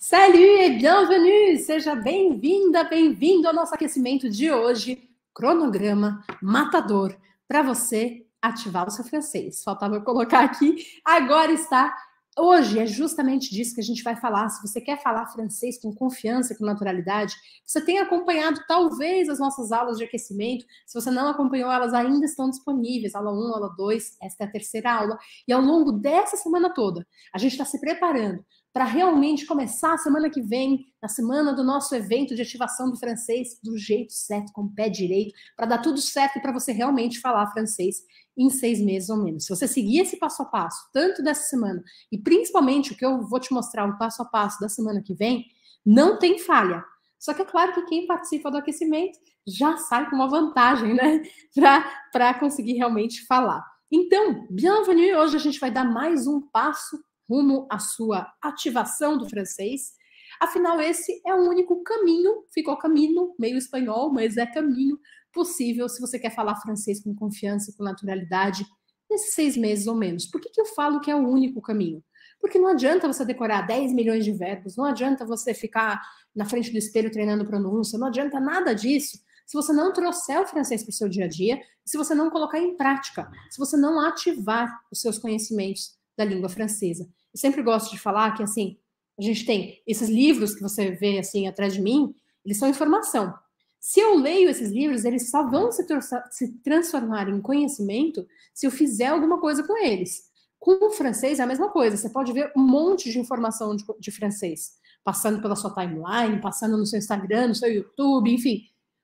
Salut e bienvenue! Seja bem-vinda, bem-vindo ao nosso aquecimento de hoje, cronograma matador, para você ativar o seu francês. Faltava eu colocar aqui, agora está. Hoje é justamente disso que a gente vai falar. Se você quer falar francês com confiança, com naturalidade, você tem acompanhado talvez as nossas aulas de aquecimento. Se você não acompanhou, elas ainda estão disponíveis. Aula 1, aula 2, esta é a terceira aula. E ao longo dessa semana toda, a gente está se preparando para realmente começar a semana que vem, na semana do nosso evento de ativação do francês, do jeito certo, com o pé direito, para dar tudo certo e para você realmente falar francês em seis meses ou menos. Se você seguir esse passo a passo, tanto dessa semana, e principalmente o que eu vou te mostrar, o passo a passo da semana que vem, não tem falha. Só que é claro que quem participa do aquecimento já sai com uma vantagem, né? Para conseguir realmente falar. Então, bienvenue! Hoje a gente vai dar mais um passo rumo à sua ativação do francês. Afinal, esse é o único caminho, ficou caminho, meio espanhol, mas é caminho possível se você quer falar francês com confiança e com naturalidade nesses seis meses ou menos. Por que, que eu falo que é o único caminho? Porque não adianta você decorar 10 milhões de verbos, não adianta você ficar na frente do espelho treinando pronúncia, não adianta nada disso se você não trouxer o francês para o seu dia a dia, se você não colocar em prática, se você não ativar os seus conhecimentos da língua francesa. Eu sempre gosto de falar que, assim, a gente tem esses livros que você vê, assim, atrás de mim, eles são informação. Se eu leio esses livros, eles só vão se, se transformar em conhecimento se eu fizer alguma coisa com eles. Com o francês é a mesma coisa. Você pode ver um monte de informação de, de francês, passando pela sua timeline, passando no seu Instagram, no seu YouTube, enfim.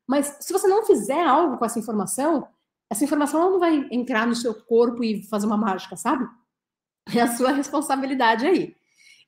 Mas se você não fizer algo com essa informação, essa informação não vai entrar no seu corpo e fazer uma mágica, sabe? É a sua responsabilidade aí.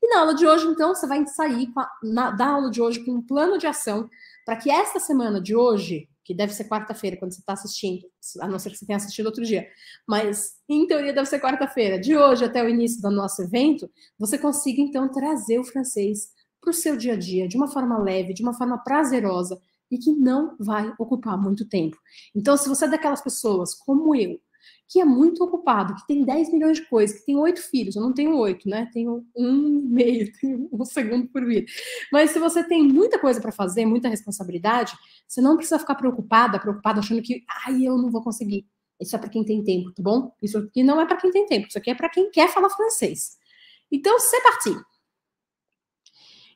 E na aula de hoje, então, você vai sair a, na, da aula de hoje com um plano de ação para que esta semana de hoje, que deve ser quarta-feira quando você está assistindo, a não ser que você tenha assistido outro dia, mas em teoria deve ser quarta-feira, de hoje até o início do nosso evento, você consiga então trazer o francês para o seu dia a dia de uma forma leve, de uma forma prazerosa e que não vai ocupar muito tempo. Então, se você é daquelas pessoas como eu, que é muito ocupado, que tem 10 milhões de coisas, que tem oito filhos. Eu não tenho oito, né? Tenho um meio, tenho um segundo por vir. Mas se você tem muita coisa para fazer, muita responsabilidade, você não precisa ficar preocupada, preocupada achando que, ai, eu não vou conseguir. Isso é para quem tem tempo, tá bom? Isso aqui não é para quem tem tempo, isso aqui é para quem quer falar francês. Então, c'est parti.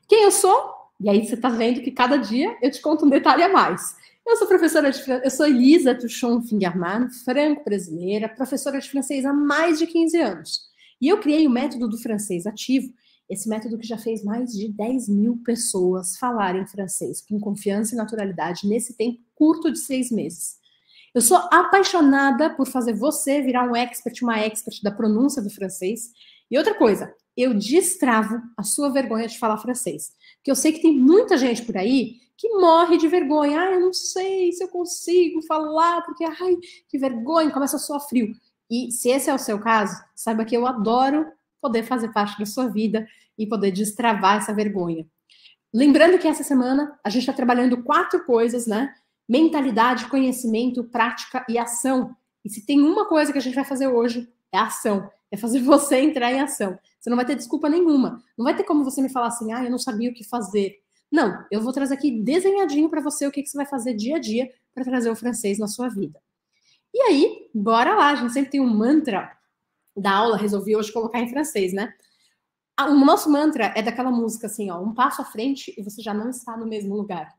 Quem eu sou? E aí você está vendo que cada dia eu te conto um detalhe a mais. Eu sou professora de eu sou Elisa Tuchon Fingerman, franco-brasileira, professora de francês há mais de 15 anos. E eu criei o método do francês ativo, esse método que já fez mais de 10 mil pessoas falarem francês com confiança e naturalidade nesse tempo curto de seis meses. Eu sou apaixonada por fazer você virar um expert, uma expert da pronúncia do francês. E outra coisa, eu destravo a sua vergonha de falar francês. Porque eu sei que tem muita gente por aí que morre de vergonha. Ah, eu não sei se eu consigo falar, porque, ai, que vergonha, começa a suar frio. E se esse é o seu caso, saiba que eu adoro poder fazer parte da sua vida e poder destravar essa vergonha. Lembrando que essa semana a gente está trabalhando quatro coisas, né? Mentalidade, conhecimento, prática e ação. E se tem uma coisa que a gente vai fazer hoje, é ação. É fazer você entrar em ação. Você não vai ter desculpa nenhuma. Não vai ter como você me falar assim, ah, eu não sabia o que fazer. Não, eu vou trazer aqui desenhadinho para você o que, que você vai fazer dia a dia para trazer o francês na sua vida. E aí, bora lá, a gente sempre tem um mantra da aula, resolvi hoje colocar em francês, né? Ah, o nosso mantra é daquela música assim, ó, um passo à frente e você já não está no mesmo lugar.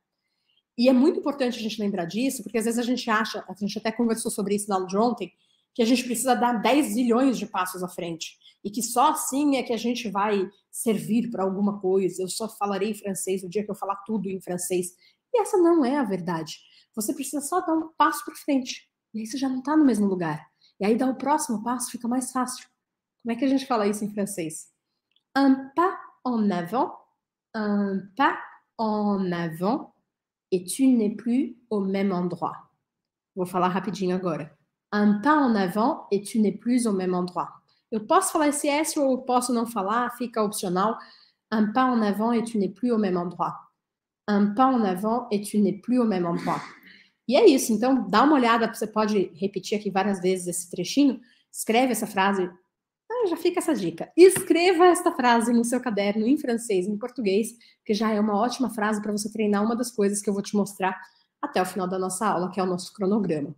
E é muito importante a gente lembrar disso, porque às vezes a gente acha, a gente até conversou sobre isso na aula de ontem, que a gente precisa dar 10 bilhões de passos à frente e que só assim é que a gente vai servir para alguma coisa. Eu só falarei francês o dia que eu falar tudo em francês. E essa não é a verdade. Você precisa só dar um passo para frente. E aí você já não está no mesmo lugar. E aí dar o próximo passo fica mais fácil. Como é que a gente fala isso em francês? Un pas en avant, un pas en avant, et tu n'es plus au même endroit. Vou falar rapidinho agora um pas en avant e tu n'es plus au mesmo endroit. Eu posso falar esse S ou eu posso não falar, fica opcional. Um pas en avant e tu n'es plus au mesmo endroit. Um pas en avant e tu n'es plus au mesmo endroit. E é isso, então dá uma olhada, você pode repetir aqui várias vezes esse trechinho, escreve essa frase, ah, já fica essa dica. Escreva esta frase no seu caderno em francês, em português, que já é uma ótima frase para você treinar uma das coisas que eu vou te mostrar até o final da nossa aula, que é o nosso cronograma.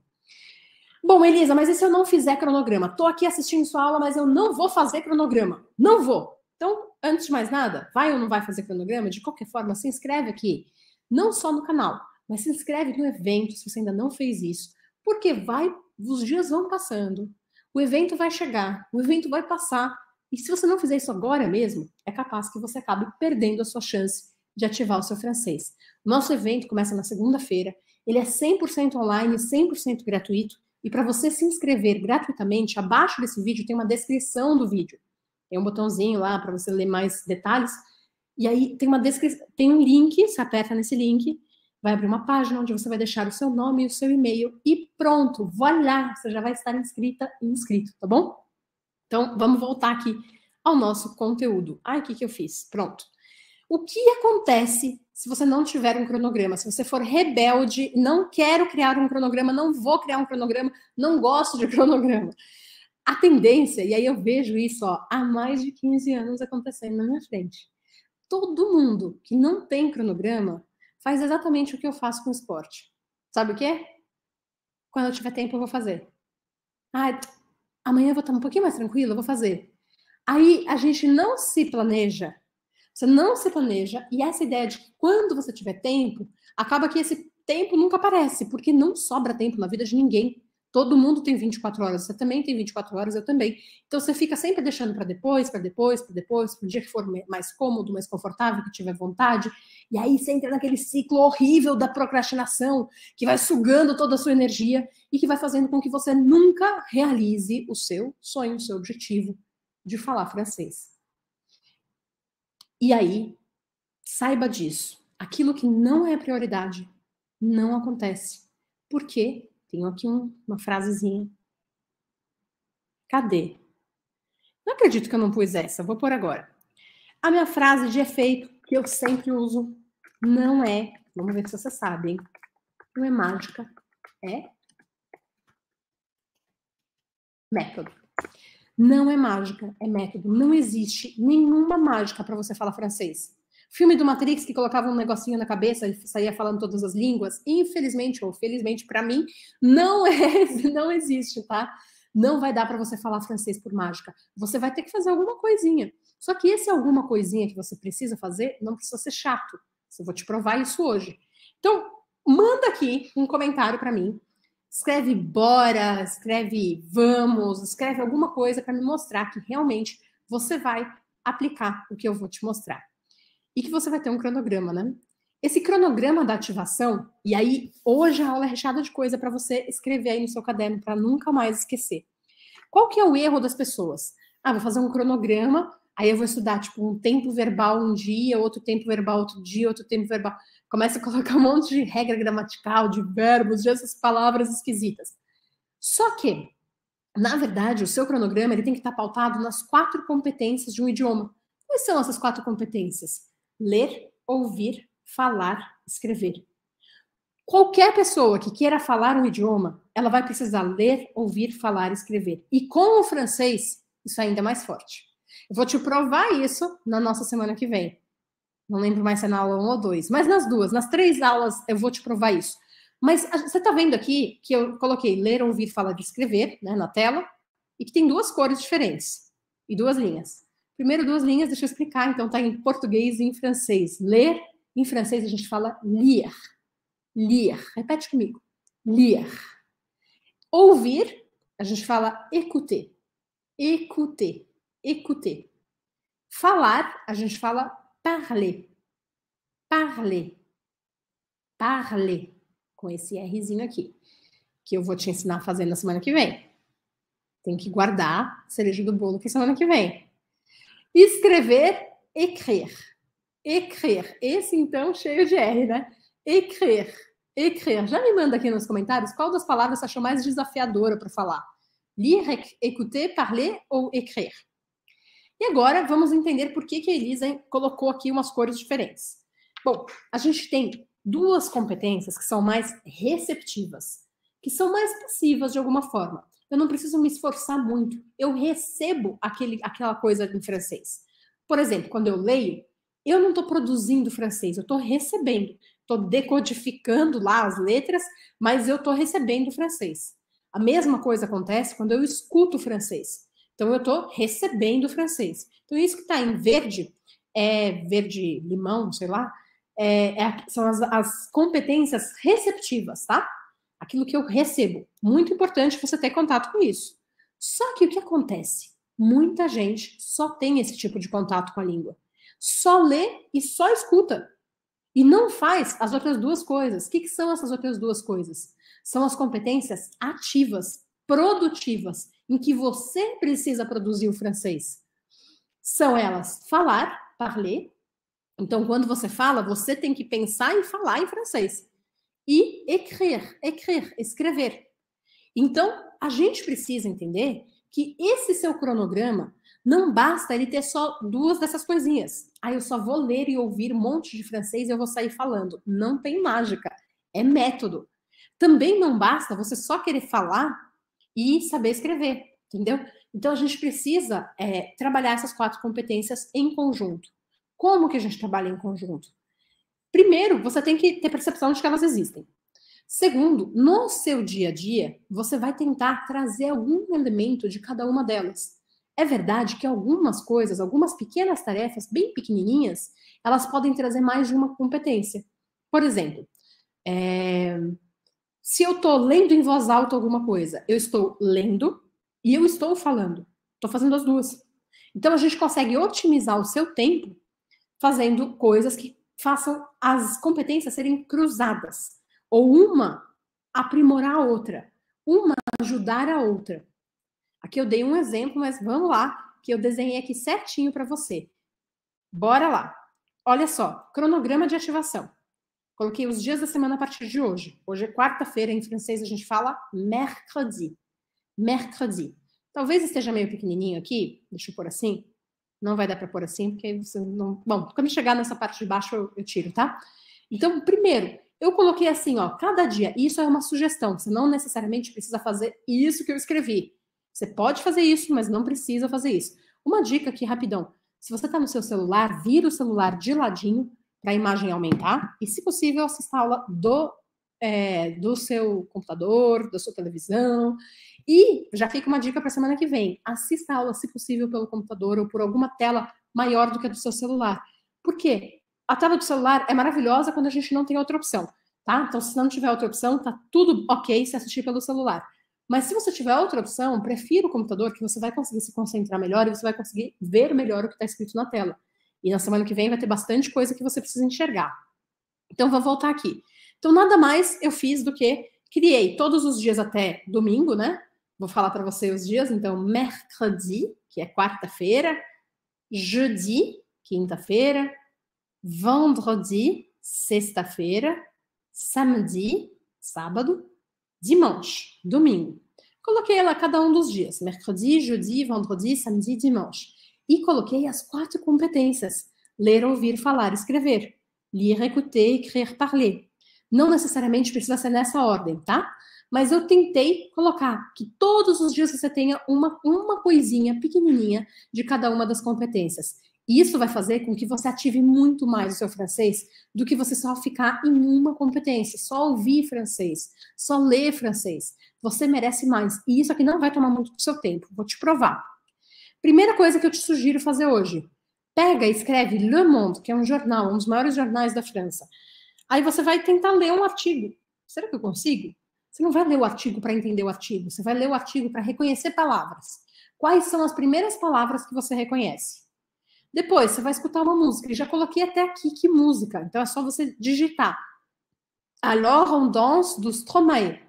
Bom, Elisa, mas e se eu não fizer cronograma? Estou aqui assistindo sua aula, mas eu não vou fazer cronograma. Não vou. Então, antes de mais nada, vai ou não vai fazer cronograma? De qualquer forma, se inscreve aqui, não só no canal, mas se inscreve no evento se você ainda não fez isso, porque vai, os dias vão passando, o evento vai chegar, o evento vai passar, e se você não fizer isso agora mesmo, é capaz que você acabe perdendo a sua chance de ativar o seu francês. Nosso evento começa na segunda-feira, ele é 100% online, 100% gratuito. E para você se inscrever gratuitamente, abaixo desse vídeo tem uma descrição do vídeo. Tem um botãozinho lá para você ler mais detalhes. E aí tem uma descrição, tem um link, você aperta nesse link, vai abrir uma página onde você vai deixar o seu nome e o seu e-mail e pronto, voilá você já vai estar inscrita e inscrito, tá bom? Então, vamos voltar aqui ao nosso conteúdo. Ai, o que, que eu fiz? Pronto. O que acontece se você não tiver um cronograma? Se você for rebelde, não quero criar um cronograma, não vou criar um cronograma, não gosto de cronograma. A tendência, e aí eu vejo isso ó, há mais de 15 anos acontecendo na minha frente. Todo mundo que não tem cronograma faz exatamente o que eu faço com esporte. Sabe o quê? Quando eu tiver tempo, eu vou fazer. Ah, amanhã eu vou estar um pouquinho mais tranquilo, eu vou fazer. Aí a gente não se planeja você não se planeja e essa ideia de que quando você tiver tempo, acaba que esse tempo nunca aparece, porque não sobra tempo na vida de ninguém. Todo mundo tem 24 horas, você também tem 24 horas, eu também. Então você fica sempre deixando para depois, para depois, para depois, para o dia que for mais cômodo, mais confortável, que tiver vontade. E aí você entra naquele ciclo horrível da procrastinação, que vai sugando toda a sua energia e que vai fazendo com que você nunca realize o seu sonho, o seu objetivo de falar francês. E aí, saiba disso. Aquilo que não é prioridade não acontece. Porque tenho aqui um, uma frasezinha. Cadê? Não acredito que eu não pus essa, vou pôr agora. A minha frase de efeito que eu sempre uso não é, vamos ver se vocês sabem, não é mágica, é método. Não é mágica, é método. Não existe nenhuma mágica para você falar francês. Filme do Matrix que colocava um negocinho na cabeça e saía falando todas as línguas, infelizmente ou felizmente para mim, não é, não existe, tá? Não vai dar para você falar francês por mágica. Você vai ter que fazer alguma coisinha. Só que esse alguma coisinha que você precisa fazer não precisa ser chato. Eu vou te provar isso hoje. Então, manda aqui um comentário para mim escreve bora, escreve vamos, escreve alguma coisa para me mostrar que realmente você vai aplicar o que eu vou te mostrar. E que você vai ter um cronograma, né? Esse cronograma da ativação, e aí hoje a aula é recheada de coisa para você escrever aí no seu caderno para nunca mais esquecer. Qual que é o erro das pessoas? Ah, vou fazer um cronograma, aí eu vou estudar tipo um tempo verbal um dia, outro tempo verbal outro dia, outro tempo verbal começa a colocar um monte de regra gramatical, de verbos, de essas palavras esquisitas. Só que, na verdade, o seu cronograma ele tem que estar pautado nas quatro competências de um idioma. Quais são essas quatro competências? Ler, ouvir, falar, escrever. Qualquer pessoa que queira falar um idioma, ela vai precisar ler, ouvir, falar, escrever. E com o francês, isso é ainda mais forte. Eu vou te provar isso na nossa semana que vem. Não lembro mais se é na aula 1 ou 2, mas nas duas, nas três aulas eu vou te provar isso. Mas você está vendo aqui que eu coloquei ler, ouvir, falar escrever né, na tela, e que tem duas cores diferentes e duas linhas. Primeiro, duas linhas, deixa eu explicar, então está em português e em francês. Ler, em francês a gente fala lire. Lire. Repete comigo. Lire. Ouvir, a gente fala écouter. Écouter. Écouter. Falar, a gente fala Parler. Parler. Parler. Com esse Rzinho aqui. Que eu vou te ensinar a fazer na semana que vem. Tem que guardar cereja do bolo que semana que vem. Escrever, écrire. Écrire. Esse, então, cheio de R, né? Écrire. Écrire. Já me manda aqui nos comentários qual das palavras você achou mais desafiadora para falar. Lire, écouter, parler ou écrire? E agora vamos entender por que, que a Elisa colocou aqui umas cores diferentes. Bom, a gente tem duas competências que são mais receptivas, que são mais passivas de alguma forma. Eu não preciso me esforçar muito, eu recebo aquele, aquela coisa em francês. Por exemplo, quando eu leio, eu não estou produzindo francês, eu estou recebendo. Estou decodificando lá as letras, mas eu estou recebendo francês. A mesma coisa acontece quando eu escuto francês. Então, eu estou recebendo francês. Então, isso que está em verde, é verde limão, sei lá, é, é, são as, as competências receptivas, tá? Aquilo que eu recebo. Muito importante você ter contato com isso. Só que o que acontece? Muita gente só tem esse tipo de contato com a língua. Só lê e só escuta. E não faz as outras duas coisas. O que, que são essas outras duas coisas? São as competências ativas, produtivas, em que você precisa produzir o francês. São elas falar, parler. Então, quando você fala, você tem que pensar em falar em francês. E écrire, écrire, escrever. Então, a gente precisa entender que esse seu cronograma não basta ele ter só duas dessas coisinhas. Aí ah, eu só vou ler e ouvir um monte de francês e eu vou sair falando. Não tem mágica. É método. Também não basta você só querer falar e saber escrever, entendeu? Então a gente precisa é, trabalhar essas quatro competências em conjunto. Como que a gente trabalha em conjunto? Primeiro, você tem que ter percepção de que elas existem. Segundo, no seu dia a dia, você vai tentar trazer algum elemento de cada uma delas. É verdade que algumas coisas, algumas pequenas tarefas, bem pequenininhas, elas podem trazer mais de uma competência. Por exemplo, é, se eu estou lendo em voz alta alguma coisa, eu estou lendo e eu estou falando. Estou fazendo as duas. Então a gente consegue otimizar o seu tempo fazendo coisas que façam as competências serem cruzadas, ou uma aprimorar a outra, uma ajudar a outra. Aqui eu dei um exemplo, mas vamos lá, que eu desenhei aqui certinho para você. Bora lá. Olha só, cronograma de ativação. Coloquei os dias da semana a partir de hoje. Hoje é quarta-feira, em francês a gente fala mercredi. Mercredi. Talvez esteja meio pequenininho aqui, deixa eu pôr assim. Não vai dar para pôr assim, porque você não. Bom, quando chegar nessa parte de baixo eu, eu tiro, tá? Então, primeiro, eu coloquei assim, ó, cada dia. Isso é uma sugestão. Você não necessariamente precisa fazer isso que eu escrevi. Você pode fazer isso, mas não precisa fazer isso. Uma dica aqui rapidão. Se você está no seu celular, vira o celular de ladinho, para a imagem aumentar e, se possível, assista a aula do, é, do seu computador, da sua televisão. E já fica uma dica para a semana que vem: assista a aula, se possível, pelo computador ou por alguma tela maior do que a do seu celular. Por quê? A tela do celular é maravilhosa quando a gente não tem outra opção, tá? Então, se não tiver outra opção, tá tudo ok se assistir pelo celular. Mas se você tiver outra opção, prefira o computador, que você vai conseguir se concentrar melhor e você vai conseguir ver melhor o que está escrito na tela. E na semana que vem vai ter bastante coisa que você precisa enxergar. Então, vou voltar aqui. Então, nada mais eu fiz do que criei todos os dias até domingo, né? Vou falar para você os dias. Então, mercredi, que é quarta-feira, jeudi, quinta-feira, vendredi, sexta-feira, samedi, sábado, dimanche, domingo. Coloquei lá cada um dos dias, mercredi, jeudi, vendredi, samedi, dimanche e coloquei as quatro competências: ler, ouvir, falar, escrever, lire, écouter, écrire, parler. Não necessariamente precisa ser nessa ordem, tá? Mas eu tentei colocar que todos os dias você tenha uma, uma coisinha pequenininha de cada uma das competências. Isso vai fazer com que você ative muito mais o seu francês do que você só ficar em uma competência, só ouvir francês, só ler francês. Você merece mais. E isso aqui não vai tomar muito do seu tempo. Vou te provar. Primeira coisa que eu te sugiro fazer hoje: pega e escreve Le Monde, que é um jornal, um dos maiores jornais da França. Aí você vai tentar ler um artigo. Será que eu consigo? Você não vai ler o artigo para entender o artigo, você vai ler o artigo para reconhecer palavras. Quais são as primeiras palavras que você reconhece? Depois, você vai escutar uma música. E já coloquei até aqui que música. Então é só você digitar. Alors on danse dos Stromae.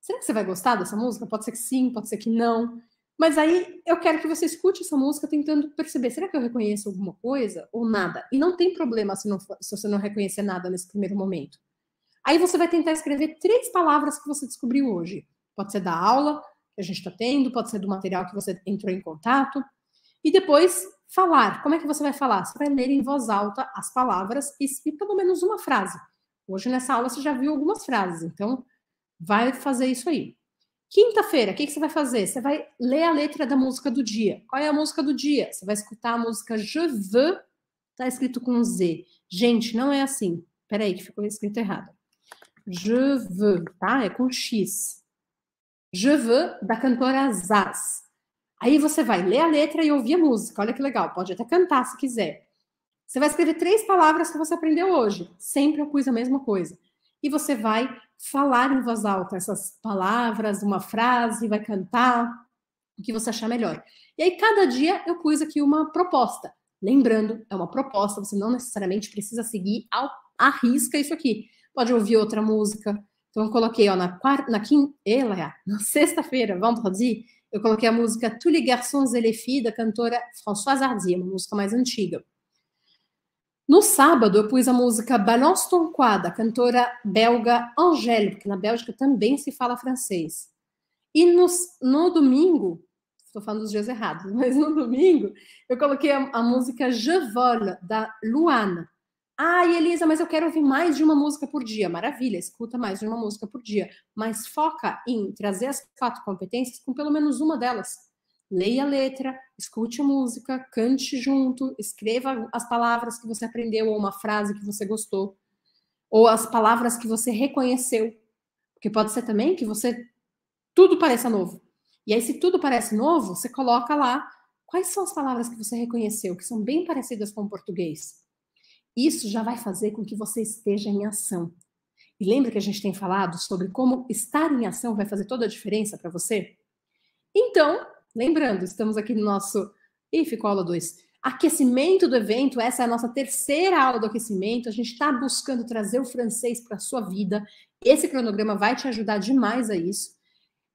Será que você vai gostar dessa música? Pode ser que sim, pode ser que não. Mas aí eu quero que você escute essa música tentando perceber, será que eu reconheço alguma coisa ou nada? E não tem problema se, não, se você não reconhecer nada nesse primeiro momento. Aí você vai tentar escrever três palavras que você descobriu hoje. Pode ser da aula que a gente está tendo, pode ser do material que você entrou em contato. E depois falar. Como é que você vai falar? Você vai ler em voz alta as palavras e, e pelo menos uma frase. Hoje nessa aula você já viu algumas frases, então vai fazer isso aí. Quinta-feira, o que, que, você vai fazer? Você vai ler a letra da música do dia. Qual é a música do dia? Você vai escutar a música Je veux, tá escrito com Z. Gente, não é assim. Peraí, que ficou escrito errado. Je veux, tá? É com X. Je veux, da cantora Zaz. Aí você vai ler a letra e ouvir a música. Olha que legal, pode até cantar se quiser. Você vai escrever três palavras que você aprendeu hoje. Sempre eu pus a mesma coisa e você vai falar em voz alta essas palavras, uma frase, vai cantar, o que você achar melhor. E aí, cada dia eu pus aqui uma proposta. Lembrando, é uma proposta, você não necessariamente precisa seguir ao, à risca isso aqui. Pode ouvir outra música. Então, eu coloquei, ó, na quarta, na quinta, ela, na sexta-feira, vendredi, eu coloquei a música Tous les garçons et les filles, da cantora Françoise Hardy, uma música mais antiga. No sábado, eu pus a música Balance ton da cantora belga Angélica, porque na Bélgica também se fala francês. E no, no domingo, estou falando dos dias errados, mas no domingo, eu coloquei a, a música Je vole, da Luana. Ah, Elisa, mas eu quero ouvir mais de uma música por dia. Maravilha, escuta mais de uma música por dia. Mas foca em trazer as quatro competências com pelo menos uma delas leia a letra, escute a música, cante junto, escreva as palavras que você aprendeu ou uma frase que você gostou, ou as palavras que você reconheceu. Porque pode ser também que você tudo pareça novo. E aí, se tudo parece novo, você coloca lá quais são as palavras que você reconheceu, que são bem parecidas com o português. Isso já vai fazer com que você esteja em ação. E lembra que a gente tem falado sobre como estar em ação vai fazer toda a diferença para você? Então, Lembrando, estamos aqui no nosso. Ih, ficou aula 2. Aquecimento do evento, essa é a nossa terceira aula do aquecimento. A gente está buscando trazer o francês para a sua vida. Esse cronograma vai te ajudar demais a isso.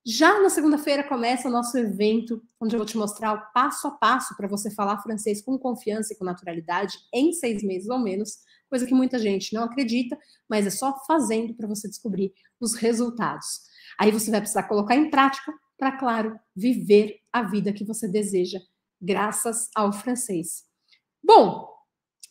Já na segunda-feira começa o nosso evento, onde eu vou te mostrar o passo a passo para você falar francês com confiança e com naturalidade em seis meses ou menos, coisa que muita gente não acredita, mas é só fazendo para você descobrir os resultados. Aí você vai precisar colocar em prática para, claro, viver a vida que você deseja, graças ao francês. Bom,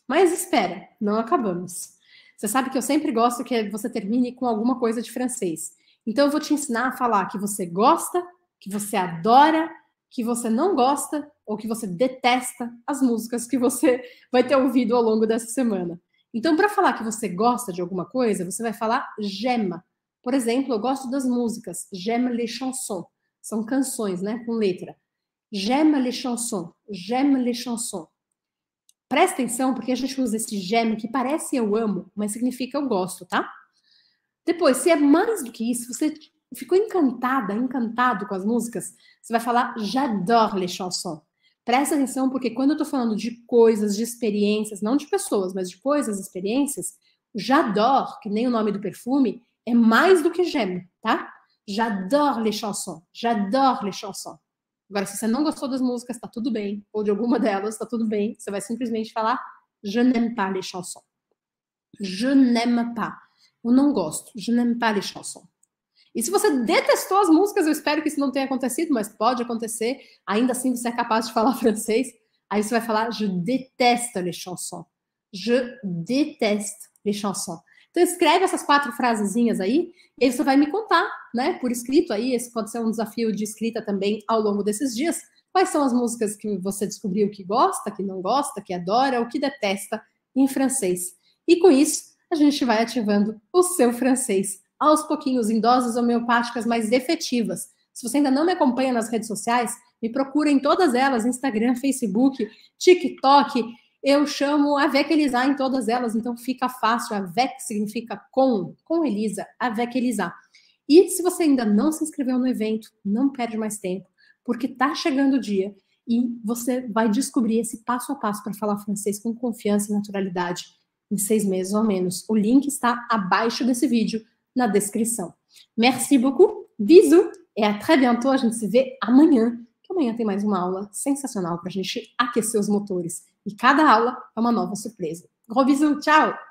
mas espera, não acabamos. Você sabe que eu sempre gosto que você termine com alguma coisa de francês. Então eu vou te ensinar a falar que você gosta, que você adora, que você não gosta ou que você detesta as músicas que você vai ter ouvido ao longo dessa semana. Então, para falar que você gosta de alguma coisa, você vai falar j'aime. Por exemplo, eu gosto das músicas, j'aime les chansons são canções, né, com letra. J'aime les chansons, j'aime les chansons. Presta atenção, porque a gente usa esse j'aime que parece eu amo, mas significa eu gosto, tá? Depois, se é mais do que isso, você ficou encantada, encantado com as músicas, você vai falar j'adore les chansons. Presta atenção, porque quando eu tô falando de coisas, de experiências, não de pessoas, mas de coisas, experiências, j'adore, que nem o nome do perfume, é mais do que j'aime, tá? J'adore les chansons. J'adore les chansons. Agora, se você não gostou das músicas, tá tudo bem. Ou de alguma delas, tá tudo bem. Você vai simplesmente falar Je n'aime pas les chansons. Je n'aime pas. Eu não gosto. Je n'aime pas les chansons. E se você detestou as músicas, eu espero que isso não tenha acontecido, mas pode acontecer. Ainda assim, você é capaz de falar francês. Aí você vai falar Je déteste les chansons. Je déteste les chansons. Então escreve essas quatro frasezinhas aí, e você vai me contar, né, por escrito aí, esse pode ser um desafio de escrita também ao longo desses dias, quais são as músicas que você descobriu que gosta, que não gosta, que adora, ou que detesta em francês. E com isso, a gente vai ativando o seu francês aos pouquinhos, em doses homeopáticas mais efetivas. Se você ainda não me acompanha nas redes sociais, me procura em todas elas: Instagram, Facebook, TikTok, eu chamo a Avec Elisa em todas elas, então fica fácil. Avec significa com, com Elisa, Avec Elisa. E se você ainda não se inscreveu no evento, não perde mais tempo, porque está chegando o dia e você vai descobrir esse passo a passo para falar francês com confiança e naturalidade em seis meses ou menos. O link está abaixo desse vídeo, na descrição. Merci beaucoup, bisous e a très bientôt. A gente se vê amanhã, que amanhã tem mais uma aula sensacional para a gente aquecer os motores. E cada aula é uma nova surpresa. Rovisão, tchau!